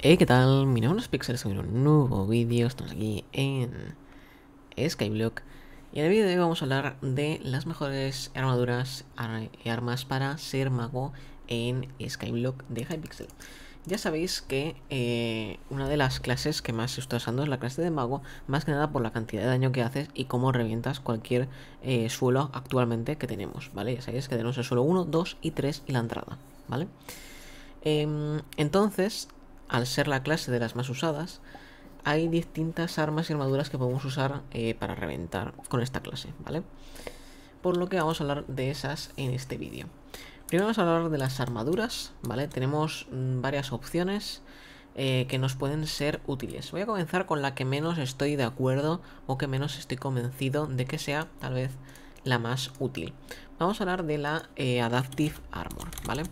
Hey, eh, ¿qué tal? Mi unos píxeles Pixel, un nuevo vídeo, estamos aquí en Skyblock y en el vídeo de hoy vamos a hablar de las mejores armaduras y eh, armas para ser mago en Skyblock de Hypixel. Ya sabéis que eh, una de las clases que más se está usando es la clase de mago, más que nada por la cantidad de daño que haces y cómo revientas cualquier suelo actualmente que tenemos, ¿vale? Ya sabéis que tenemos el suelo 1, 2 y 3 y la entrada, ¿vale? Em, entonces, al ser la clase de las más usadas, hay distintas armas y armaduras que podemos usar eh, para reventar con esta clase, ¿vale? Por lo que vamos a hablar de esas en este vídeo. Primero vamos a hablar de las armaduras, ¿vale? Tenemos mm, varias opciones eh, que nos pueden ser útiles. Voy a comenzar con la que menos estoy de acuerdo o que menos estoy convencido de que sea tal vez la más útil. Vamos a hablar de la eh, Adaptive Armor, ¿vale?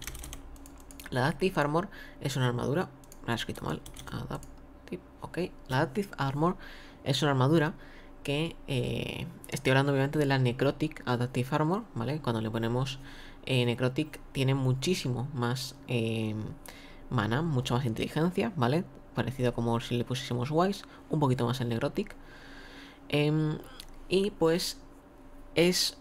La Adaptive Armor es una armadura escrito mal. Adaptive, ok. La Adaptive Armor es una armadura que eh, estoy hablando obviamente de la Necrotic Adaptive Armor, ¿vale? Cuando le ponemos eh, Necrotic tiene muchísimo más eh, mana, mucha más inteligencia, ¿vale? Parecido como si le pusiésemos Wise, un poquito más en Necrotic. Em, y pues es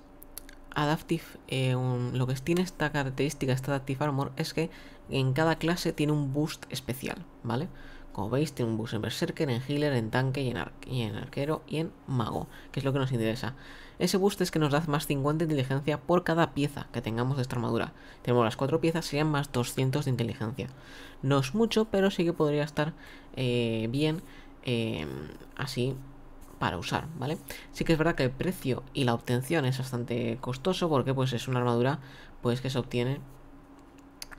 Adaptive, eh, lo que tiene esta característica, esta Adaptive Armor, es que en cada clase tiene un boost especial, ¿vale? Como veis, tiene un boost en Berserker, en Healer, en Tanque y en, Arquero y en Mago, que es lo que nos interesa. Ese boost es que nos da más 50 de inteligencia por cada pieza que tengamos de esta armadura. Tenemos las 4 piezas, serían más 200 de inteligencia. No es mucho, pero sí que podría estar eh, bien eh, así para usar, ¿vale? Sí que es verdad que el precio y la obtención es bastante costoso porque pues es una armadura pues que se obtiene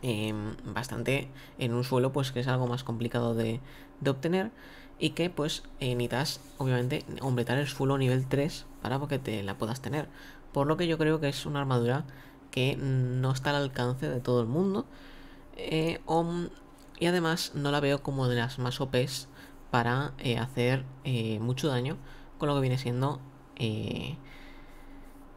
em, bastante en un suelo pues que es algo más complicado de, obtener y que pues eh, necesitas obviamente completar el suelo nivel 3 para que te la puedas tener. Por lo que yo creo que es una armadura que no está al alcance de todo el mundo. Eh, y además no la veo como de las más OPs para eh, hacer eh, mucho daño con lo que viene siendo eh,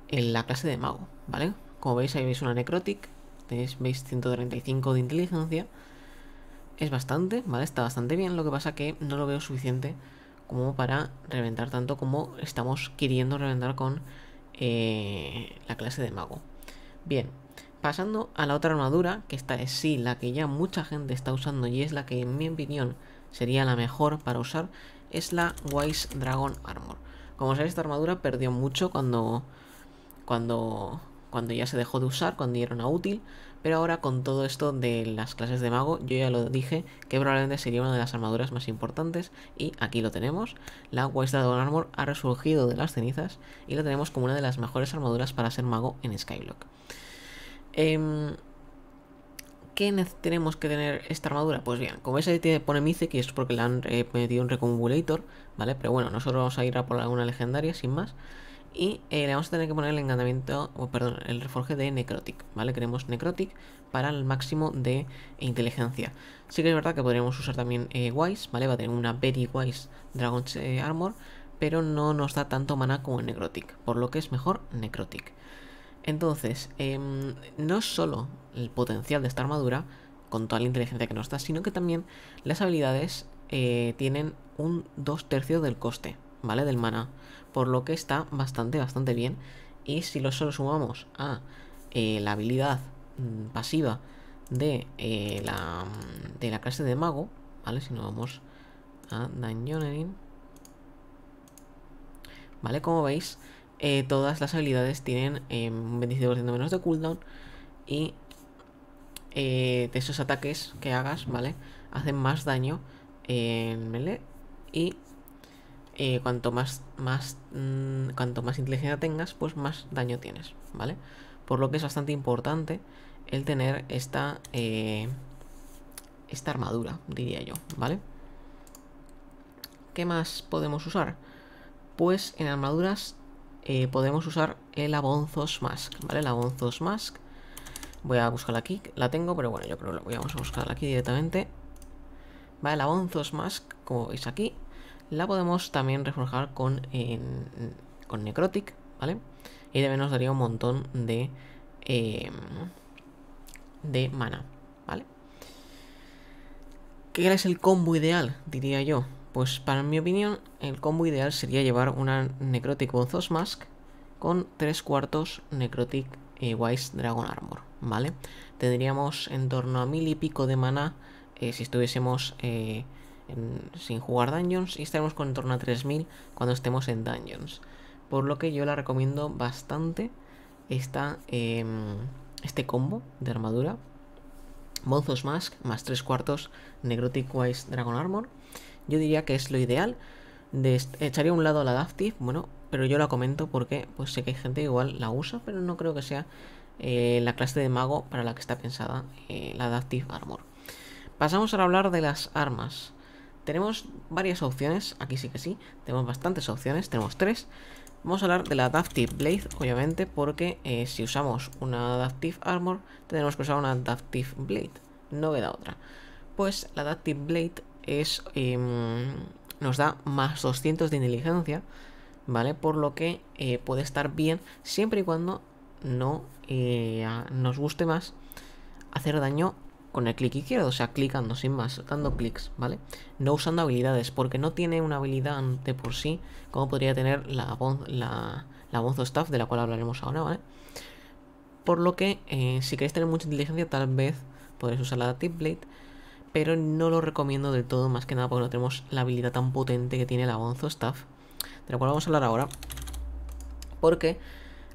la clase de mago, ¿vale? Como veis, ahí veis una necrotic, tenéis, veis 135 de inteligencia, es bastante, ¿vale? Está bastante bien, lo que pasa que no lo veo suficiente como para reventar tanto como estamos queriendo reventar con la clase de mago. Bien, pasando a la otra armadura, que esta es sí la que ya mucha gente está usando y es la que en mi opinión sería la mejor para usar, es la Wise Dragon Armor. Como sabéis, esta armadura perdió mucho cuando, cuando, cuando ya se dejó de usar, cuando ya a útil, pero ahora con todo esto de las clases de mago, yo ya lo dije que probablemente sería una de las armaduras más importantes y aquí lo tenemos. La Wise Dragon Armor ha resurgido de las cenizas y la tenemos como una de las mejores armaduras para ser mago en Skyblock. Em, qué tenemos que tener esta armadura? Pues bien, como ese tiene, pone Mice, que es porque le han eh, metido un recongulator, ¿vale? Pero bueno, nosotros vamos a ir a por alguna legendaria, sin más. Y eh, le vamos a tener que poner el encantamiento, o perdón, el reforje de Necrotic, ¿vale? Queremos Necrotic para el máximo de inteligencia. Sí que es verdad que podríamos usar también eh, Wise, ¿vale? Va a tener una Very Wise Dragon Armor, pero no nos da tanto mana como el Necrotic, por lo que es mejor Necrotic. Entonces, em, no es solo el potencial de esta armadura, con toda la inteligencia que nos da, sino que también las habilidades eh, tienen un dos tercios del coste, ¿vale? Del mana, por lo que está bastante, bastante bien. Y si lo solo sumamos a eh, la habilidad mm, pasiva de, eh, la, mm, de la clase de mago, ¿vale? Si nos vamos a ¿vale? Como veis, eh, todas las habilidades tienen em, un 25% menos de cooldown y eh, de esos ataques que hagas, ¿vale? Hacen más daño en melee y eh, cuanto más, más, mm, cuanto más inteligencia tengas, pues más daño tienes, ¿vale? Por lo que es bastante importante el tener esta, esta armadura, diría yo, ¿vale? ¿Qué más podemos usar? Pues en armaduras eh, podemos usar el Abonzos Mask, ¿vale? El Abonzos Mask. Voy a buscarla aquí, la tengo, pero bueno, yo creo que voy a buscarla aquí directamente. Vale, el Abonzos Mask, como veis aquí, la podemos también reforjar con, con Necrotic, ¿vale? Y de menos daría un montón de, em, de mana, ¿vale? ¿Qué es el combo ideal, diría yo? Pues para mi opinión, el combo ideal sería llevar una Necrotic Bonzos Mask con 3 cuartos Necrotic e Wise Dragon Armor, ¿vale? Tendríamos en torno a mil y pico de mana eh, si estuviésemos eh, sin jugar dungeons y estaremos con en torno a 3000 cuando estemos en dungeons. Por lo que yo la recomiendo bastante em, este combo de armadura. Bonzos Mask más 3 cuartos Necrotic Wise Dragon Armor yo diría que es lo ideal. De echaría a un lado la Adaptive, bueno, pero yo la comento porque pues sé que hay gente que igual la usa, pero no creo que sea eh, la clase de mago para la que está pensada eh, la Adaptive Armor. Pasamos a hablar de las armas. Tenemos varias opciones, aquí sí que sí, tenemos bastantes opciones, tenemos tres. Vamos a hablar de la Adaptive Blade, obviamente, porque eh, si usamos una Adaptive Armor, tenemos que usar una Adaptive Blade, no queda otra. Pues la Adaptive Blade es em, nos da más 200 de inteligencia, ¿vale? Por lo que eh, puede estar bien siempre y cuando no eh, nos guste más hacer daño con el clic izquierdo, o sea, clicando sin más, dando clics, ¿vale? No usando habilidades, porque no tiene una habilidad ante por sí, como podría tener la, la, la Bonzo Staff, de la cual hablaremos ahora, ¿vale? Por lo que, eh, si queréis tener mucha inteligencia, tal vez podréis usar la Tip pero no lo recomiendo del todo, más que nada porque no tenemos la habilidad tan potente que tiene la Bonzo Staff, de la cual vamos a hablar ahora, porque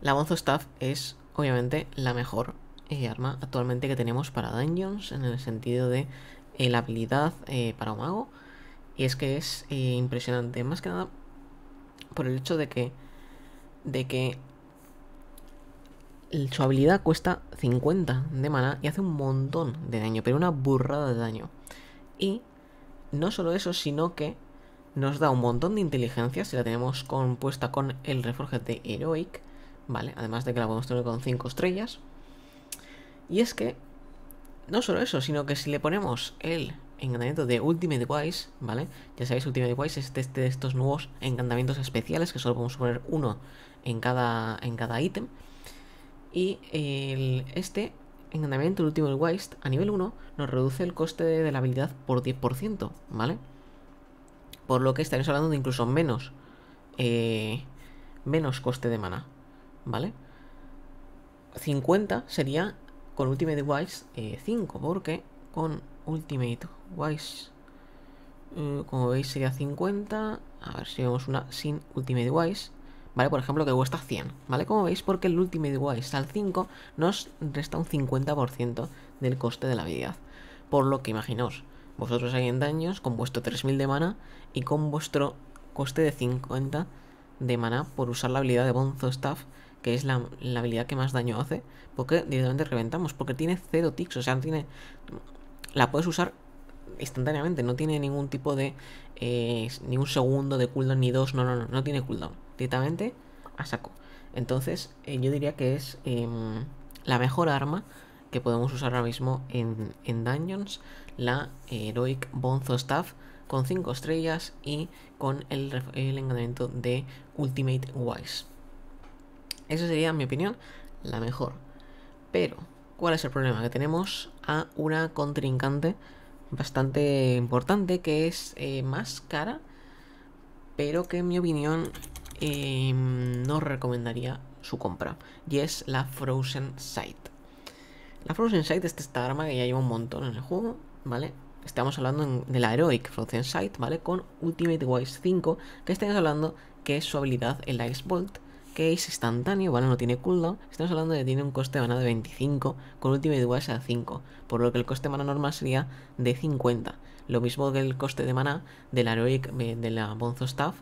la Bonzo Staff es obviamente la mejor eh, arma actualmente que tenemos para dungeons, en el sentido de eh, la habilidad eh, para un mago, y es que es impresionante, más que nada por el hecho de que, de que su habilidad cuesta 50 de mana y hace un montón de daño, pero una burrada de daño. Y no solo eso, sino que nos da un montón de inteligencia si la tenemos compuesta con el reforje de Heroic, ¿vale? Además de que la podemos tener con 5 estrellas. Y es que, no solo eso, sino que si le ponemos el encantamiento de Ultimate Wise, ¿vale? Ya sabéis, Ultimate Wise es de, este, de estos nuevos encantamientos especiales que solo podemos poner uno en cada, en cada ítem. Y este encantamiento, el último, el a nivel 1, nos reduce el coste de, la habilidad por 10%, ¿vale? Por lo que estaremos hablando de incluso menos, eh, menos coste de mana, ¿vale? 50 sería con Ultimate Wise eh, 5, porque con Ultimate Wise, eh, como veis, sería 50. A ver si vemos una sin Ultimate Wise. ¿vale? Por ejemplo, que cuesta 100, ¿vale? Como veis, porque el Ultimate Wise al 5 nos resta un 50% del coste de la habilidad. Por lo que imaginaos, vosotros ahí en daños con vuestro 3000 de mana y con vuestro coste de 50 de mana por usar la habilidad de Bonzo Staff, que es la, habilidad que más daño hace, porque directamente reventamos, porque tiene 0 ticks, o sea, tiene... La puedes usar instantáneamente, no tiene ningún tipo de... Eh, ni un segundo de cooldown, ni dos, no, no, no, no tiene cooldown directamente a saco. Entonces, eh, yo diría que es em, la mejor arma que podemos usar ahora mismo en, en Dungeons, la Heroic Bonzo Staff con 5 estrellas y con el, el de Ultimate Wise. Esa sería, en mi opinión, la mejor. Pero, ¿cuál es el problema? Que tenemos a una contrincante bastante importante que es eh, más cara, pero que en mi opinión Em, no recomendaría su compra. Y es la Frozen Sight. La Frozen Sight es esta arma que ya lleva un montón en el juego, ¿vale? Estamos hablando de la Heroic Frozen Sight, ¿vale? Con Ultimate Wise 5, que estamos hablando que es su habilidad, el Ice Bolt, que es instantáneo, ¿vale? No tiene cooldown. Estamos hablando de que tiene un coste de mana de 25, con Ultimate Wise a 5, por lo que el coste de mana normal sería de 50. Lo mismo que el coste de mana de la Heroic, eh, de la Bonzo Staff,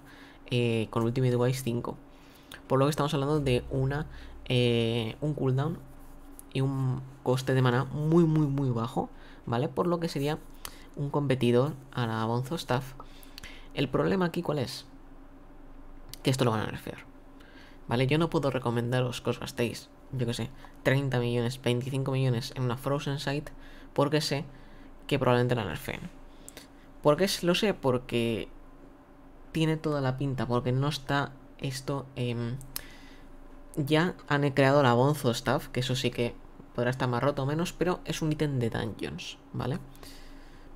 eh, con Ultimate Wise 5. Por lo que estamos hablando de una eh, un cooldown y un coste de mana muy, muy, muy bajo, ¿vale? Por lo que sería un competidor a la Bonzo Staff. El problema aquí, ¿cuál es? Que esto lo van a nerfear. ¿Vale? Yo no puedo recomendaros que os gastéis, yo que sé, 30 millones, 25 millones en una Frozen Sight, porque sé que probablemente la nerfeen. ¿Por qué lo sé? Porque tiene toda la pinta, porque no está esto... Em, ya han creado la Bonzo Staff, que eso sí que podrá estar más roto o menos, pero es un ítem de Dungeons, ¿vale?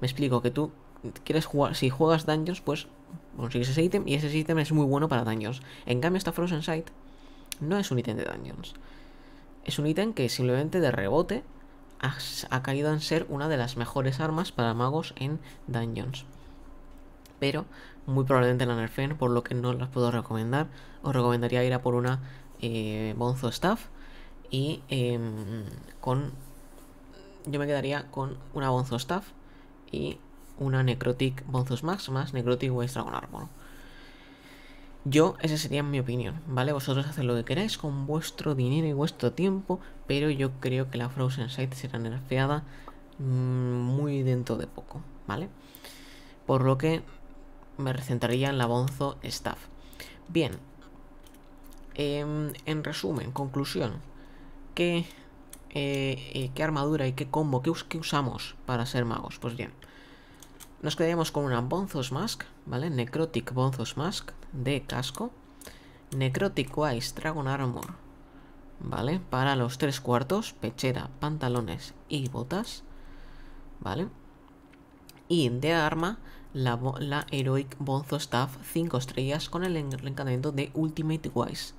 Me explico, que tú quieres jugar, si juegas Dungeons, pues consigues ese ítem y ese ítem es muy bueno para Dungeons. En cambio, esta Frozen Sight no es un ítem de Dungeons. Es un ítem que simplemente de rebote ha caído en ser una de las mejores armas para magos en Dungeons pero muy probablemente la nerfeen, por lo que no las puedo recomendar. Os recomendaría ir a por una eh, Bonzo Staff y em, con... Yo me quedaría con una Bonzo Staff y una Necrotic Bonzos Max más Necrotic West Dragon Armor. Yo, esa sería mi opinión, ¿vale? Vosotros haced lo que queráis con vuestro dinero y vuestro tiempo, pero yo creo que la Frozen Sight será nerfeada mm, muy dentro de poco, ¿vale? Por lo que me recentraría en la Bonzo Staff. Bien. Em, en resumen, conclusión. ¿Qué, eh, eh, ¿Qué armadura y qué combo? ¿Qué, usamos para ser magos? Pues bien. Nos quedaríamos con una Bonzos Mask, ¿vale? Necrotic Bonzos Mask de casco. Necrotic Wise Dragon Armor, ¿vale? Para los tres cuartos, pechera, pantalones y botas, ¿vale? Y de arma, la, Heroic Bonzo Staff 5 estrellas con el encantamiento de Ultimate Wise.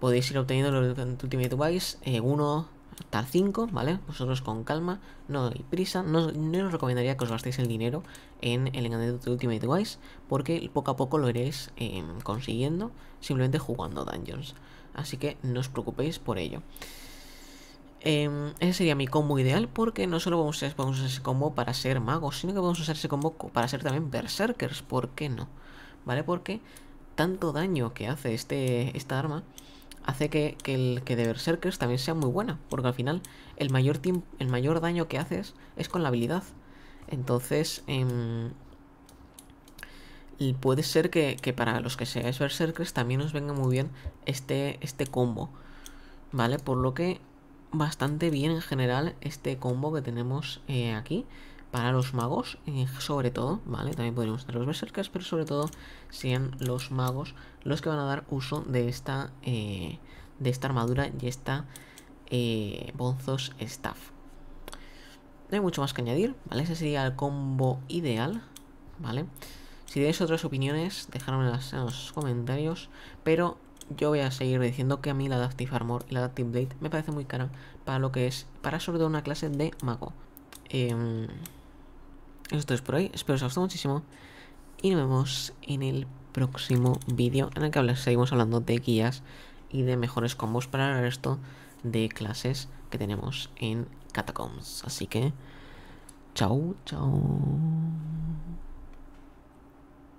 Podéis ir obteniendo el Ultimate Wise 1 hasta 5, ¿vale? Vosotros con calma, no hay prisa. No, no, os recomendaría que os gastéis el dinero en el encantamiento de Ultimate Wise, porque poco a poco lo iréis em, consiguiendo simplemente jugando dungeons. Así que no os preocupéis por ello. Em, ese sería mi combo ideal porque no solo vamos a, usar ese combo para ser magos, sino que vamos a usar ese combo para ser también berserkers, ¿por qué no? ¿Vale? Porque tanto daño que hace este, esta arma hace que, que, el que de berserkers también sea muy buena, porque al final el mayor, el mayor daño que haces es con la habilidad. Entonces, em, puede ser que, que, para los que seáis berserkers también os venga muy bien este, este combo. ¿Vale? Por lo que bastante bien en general este combo que tenemos eh, aquí para los magos, eh, sobre todo, ¿vale? También podríamos tener los berserkers, pero sobre todo sean los magos los que van a dar uso de esta, eh, de esta armadura y esta Bonzos Staff. No hay mucho más que añadir, ¿vale? Ese sería el combo ideal, ¿vale? Si tenéis otras opiniones, dejármelas en los comentarios, pero yo voy a seguir diciendo que a mí la Adaptive Armor y la Adaptive Blade me parece muy cara para lo que es, para sobre todo una clase de mago. Em, esto es por hoy, espero que os haya gustado muchísimo y nos vemos en el próximo vídeo en el que seguimos hablando de guías y de mejores combos para el resto de clases que tenemos en Catacombs. Así que, chao, chao.